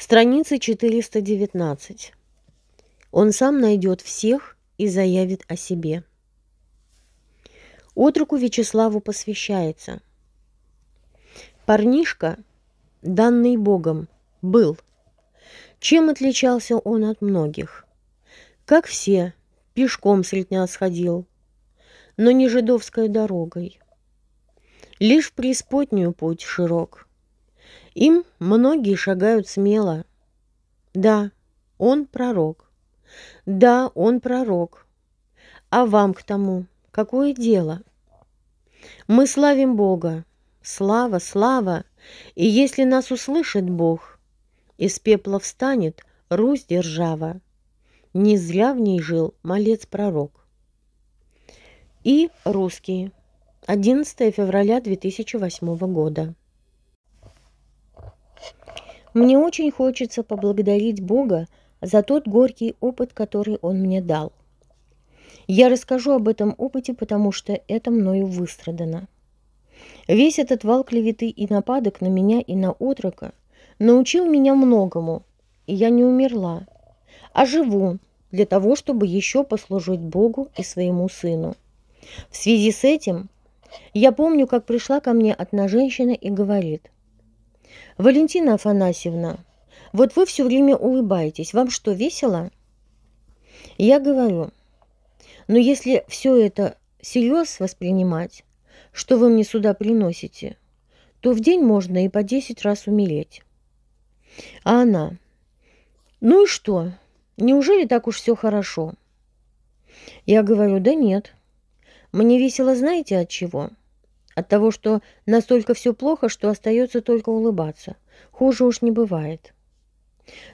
Страница 419. Он сам найдет всех и заявит о себе. Отруку Вячеславу посвящается. Парнишка, данный Богом, был. Чем отличался он от многих? Как все, пешком с летня сходил, но не жидовской дорогой. Лишь в преисподнюю путь широк – им многие шагают смело. Да, он пророк. Да, он пророк. А вам к тому какое дело? Мы славим Бога. Слава, слава. И если нас услышит Бог, из пепла встанет Русь держава. Не зря в ней жил молец пророк И русские. 11 февраля 2008 года. Мне очень хочется поблагодарить Бога за тот горький опыт, который Он мне дал. Я расскажу об этом опыте, потому что это мною выстрадано. Весь этот вал клеветы и нападок на меня и на отрока научил меня многому, и я не умерла, а живу для того, чтобы еще послужить Богу и своему сыну. В связи с этим я помню, как пришла ко мне одна женщина и говорит – Валентина Афанасьевна, вот вы все время улыбаетесь. Вам что, весело? Я говорю, но «Ну, если все это всерьез воспринимать, что вы мне сюда приносите, то в день можно и по 10 раз умереть. А она, ну и что? Неужели так уж все хорошо? Я говорю, да нет. Мне весело знаете от чего? От того, что настолько все плохо, что остается только улыбаться. Хуже уж не бывает.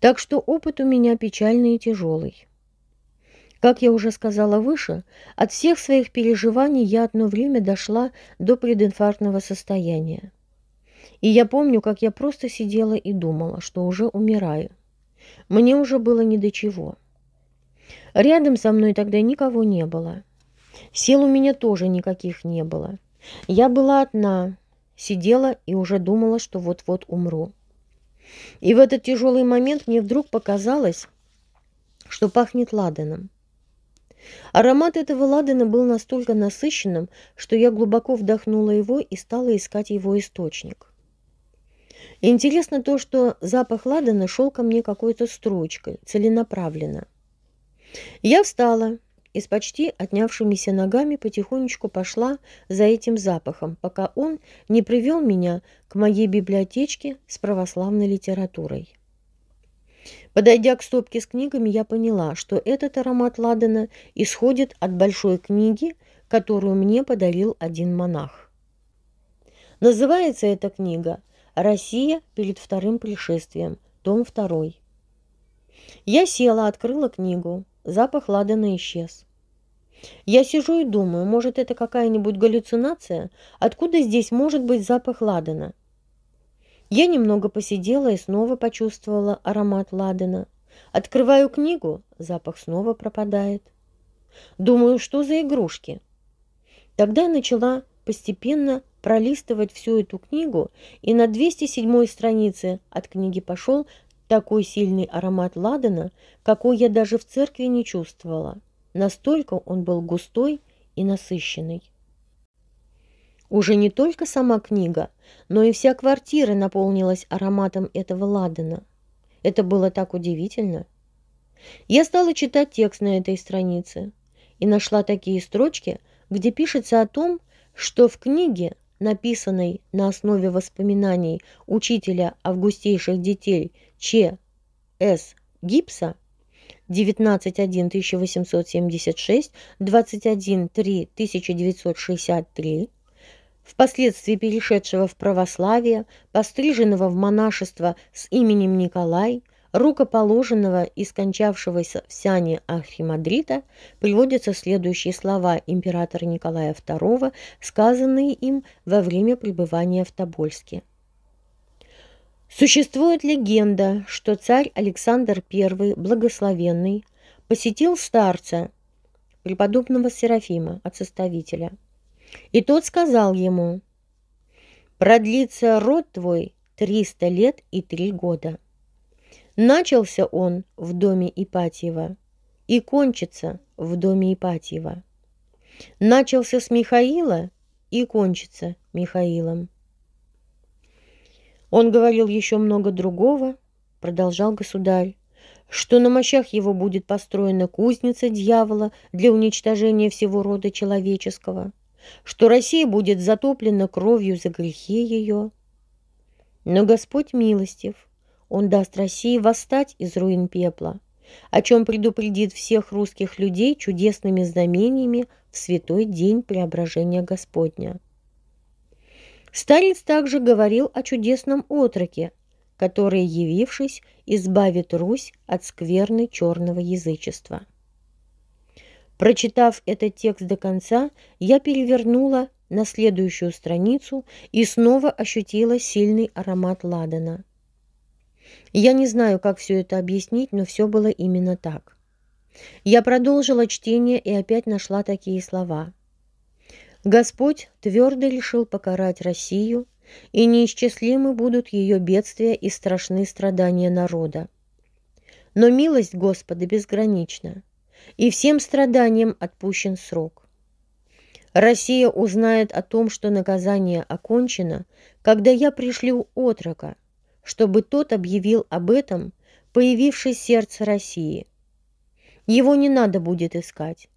Так что опыт у меня печальный и тяжелый. Как я уже сказала выше, от всех своих переживаний я одно время дошла до прединфарктного состояния. И я помню, как я просто сидела и думала, что уже умираю. Мне уже было ни до чего. Рядом со мной тогда никого не было. Сил у меня тоже никаких не было. Я была одна, сидела и уже думала, что вот-вот умру. И в этот тяжелый момент мне вдруг показалось, что пахнет ладаном. Аромат этого ладана был настолько насыщенным, что я глубоко вдохнула его и стала искать его источник. Интересно то, что запах ладана шел ко мне какой-то строчкой, целенаправленно. Я встала, и с почти отнявшимися ногами потихонечку пошла за этим запахом, пока он не привел меня к моей библиотечке с православной литературой. Подойдя к стопке с книгами, я поняла, что этот аромат ладана исходит от большой книги, которую мне подарил один монах. Называется эта книга «Россия перед вторым пришествием», том 2. Я села, открыла книгу. Запах ладана исчез. Я сижу и думаю, может, это какая-нибудь галлюцинация? Откуда здесь может быть запах ладана? Я немного посидела и снова почувствовала аромат ладана. Открываю книгу, запах снова пропадает. Думаю, что за игрушки? Тогда я начала постепенно пролистывать всю эту книгу, и на 207 странице от книги пошел такой сильный аромат ладана, какой я даже в церкви не чувствовала. Настолько он был густой и насыщенный. Уже не только сама книга, но и вся квартира наполнилась ароматом этого ладана. Это было так удивительно. Я стала читать текст на этой странице и нашла такие строчки, где пишется о том, что в книге написанной на основе воспоминаний учителя августейших детей Ч. С. Гипса 191876 21.3.1963, впоследствии перешедшего в православие, постриженного в монашество с именем Николай, рукоположенного и скончавшегося в сане Архимандрита приводятся следующие слова императора Николая II, сказанные им во время пребывания в Тобольске. Существует легенда, что царь Александр I Благословенный посетил старца, преподобного Серафима, от составителя, и тот сказал ему «Продлится род твой триста лет и три года». Начался он в доме Ипатьева и кончится в доме Ипатьева. Начался с Михаила и кончится Михаилом. Он говорил еще много другого, продолжал государь, что на мощах его будет построена кузница дьявола для уничтожения всего рода человеческого, что Россия будет затоплена кровью за грехи ее. Но Господь милостив – он даст России восстать из руин пепла, о чем предупредит всех русских людей чудесными знамениями в святой день преображения Господня. Старец также говорил о чудесном отроке, который, явившись, избавит Русь от скверны черного язычества. Прочитав этот текст до конца, я перевернула на следующую страницу и снова ощутила сильный аромат ладана – я не знаю, как все это объяснить, но все было именно так. Я продолжила чтение и опять нашла такие слова. «Господь твердо решил покарать Россию, и неисчислимы будут ее бедствия и страшные страдания народа. Но милость Господа безгранична, и всем страданиям отпущен срок. Россия узнает о том, что наказание окончено, когда я пришлю отрока, чтобы тот объявил об этом появивший сердце России. Его не надо будет искать.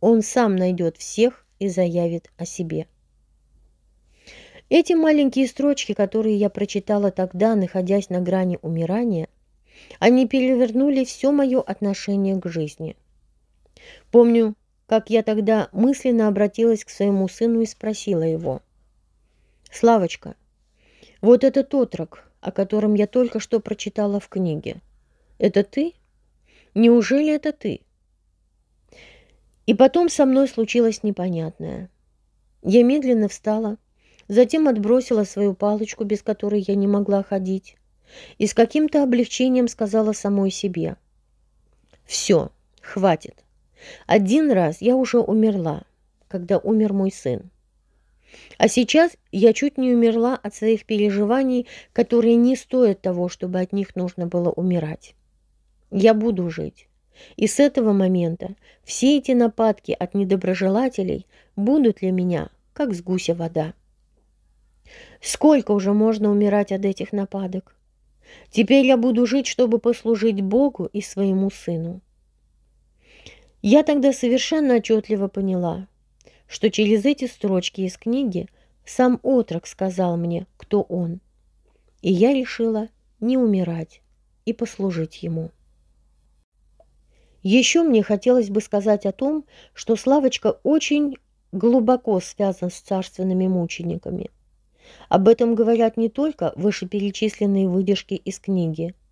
Он сам найдет всех и заявит о себе. Эти маленькие строчки, которые я прочитала тогда, находясь на грани умирания, они перевернули все мое отношение к жизни. Помню, как я тогда мысленно обратилась к своему сыну и спросила его. «Славочка, вот этот отрок, о котором я только что прочитала в книге. Это ты? Неужели это ты? И потом со мной случилось непонятное. Я медленно встала, затем отбросила свою палочку, без которой я не могла ходить, и с каким-то облегчением сказала самой себе. «Все, хватит. Один раз я уже умерла, когда умер мой сын. А сейчас я чуть не умерла от своих переживаний, которые не стоят того, чтобы от них нужно было умирать. Я буду жить. И с этого момента все эти нападки от недоброжелателей будут для меня, как с гуся вода. Сколько уже можно умирать от этих нападок? Теперь я буду жить, чтобы послужить Богу и своему сыну. Я тогда совершенно отчетливо поняла – что через эти строчки из книги сам отрок сказал мне, кто он. И я решила не умирать и послужить ему. Еще мне хотелось бы сказать о том, что Славочка очень глубоко связан с царственными мучениками. Об этом говорят не только вышеперечисленные выдержки из книги –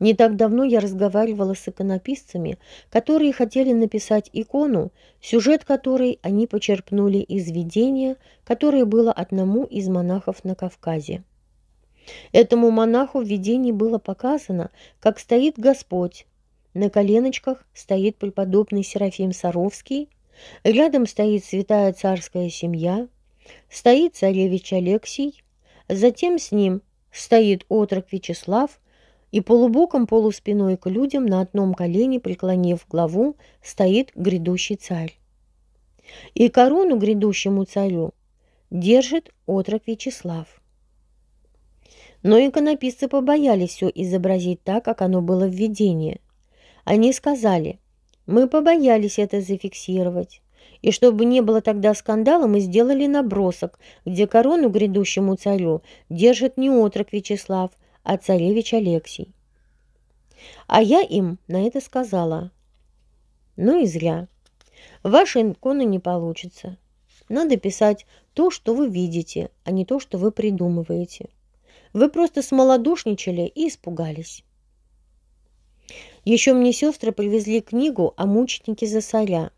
не так давно я разговаривала с иконописцами, которые хотели написать икону, сюжет которой они почерпнули из видения, которое было одному из монахов на Кавказе. Этому монаху в видении было показано, как стоит Господь. На коленочках стоит преподобный Серафим Саровский, рядом стоит святая царская семья, стоит царевич Алексий, затем с ним стоит отрок Вячеслав – и полубоком, полуспиной к людям на одном колене, преклонив главу, стоит грядущий царь. И корону грядущему царю держит отрок Вячеслав. Но иконописцы побоялись все изобразить так, как оно было в видении. Они сказали, мы побоялись это зафиксировать, и чтобы не было тогда скандала, мы сделали набросок, где корону грядущему царю держит не отрок Вячеслав, а царевич Алексий. А я им на это сказала. Ну и зря. Ваши иконы не получится. Надо писать то, что вы видите, а не то, что вы придумываете. Вы просто смолодушничали и испугались. Еще мне сестры привезли книгу о мученике Засаря.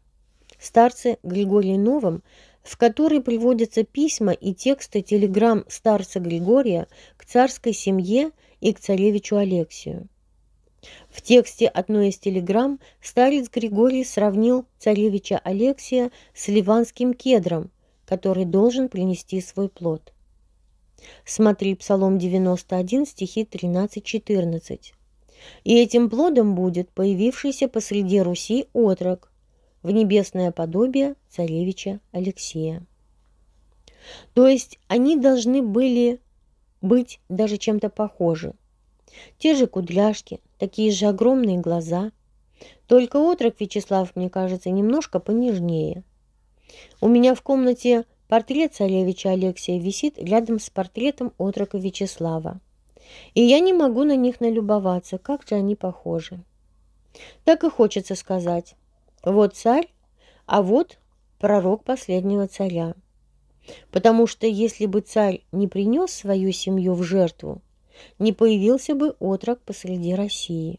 Старцы Григорий Новым в которой приводятся письма и тексты телеграмм старца Григория к царской семье и к царевичу Алексию. В тексте одной из телеграмм старец Григорий сравнил царевича Алексия с ливанским кедром, который должен принести свой плод. Смотри Псалом 91, стихи 13-14. «И этим плодом будет появившийся посреди Руси отрок, в небесное подобие царевича Алексея. То есть они должны были быть даже чем-то похожи. Те же кудряшки, такие же огромные глаза. Только отрок Вячеслав, мне кажется, немножко понежнее. У меня в комнате портрет царевича Алексея висит рядом с портретом отрока Вячеслава. И я не могу на них налюбоваться, как же они похожи. Так и хочется сказать. Вот царь, а вот пророк последнего царя. Потому что если бы царь не принес свою семью в жертву, не появился бы отрок посреди России.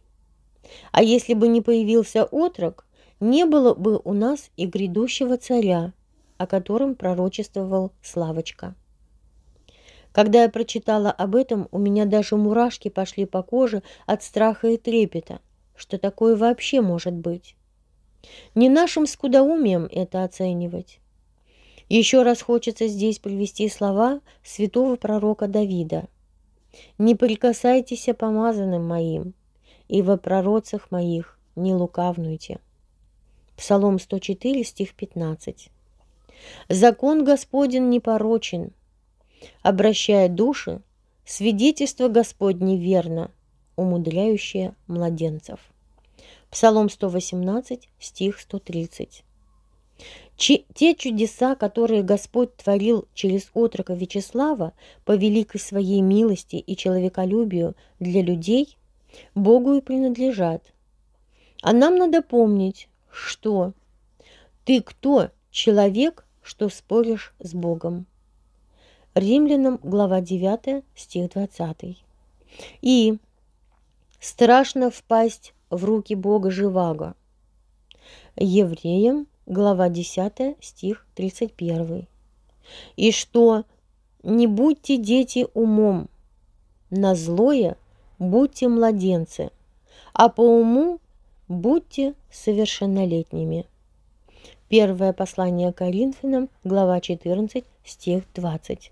А если бы не появился отрок, не было бы у нас и грядущего царя, о котором пророчествовал Славочка. Когда я прочитала об этом, у меня даже мурашки пошли по коже от страха и трепета, что такое вообще может быть. Не нашим скудоумием это оценивать. Еще раз хочется здесь привести слова святого пророка Давида. «Не прикасайтесь помазанным моим, и во пророцах моих не лукавнуйте». Псалом 104, стих 15. «Закон Господен непорочен, обращая души, свидетельство Господне верно, умудряющее младенцев». Псалом 118, стих 130. Те чудеса, которые Господь творил через отрока Вячеслава по великой своей милости и человеколюбию для людей, Богу и принадлежат. А нам надо помнить, что ты кто, человек, что споришь с Богом? Римлянам, глава 9, стих 20. И страшно впасть в руки бога Живаго. Евреям, глава 10, стих 31. И что «Не будьте дети умом, на злое будьте младенцы, а по уму будьте совершеннолетними». Первое послание Коринфянам, глава 14, стих 20.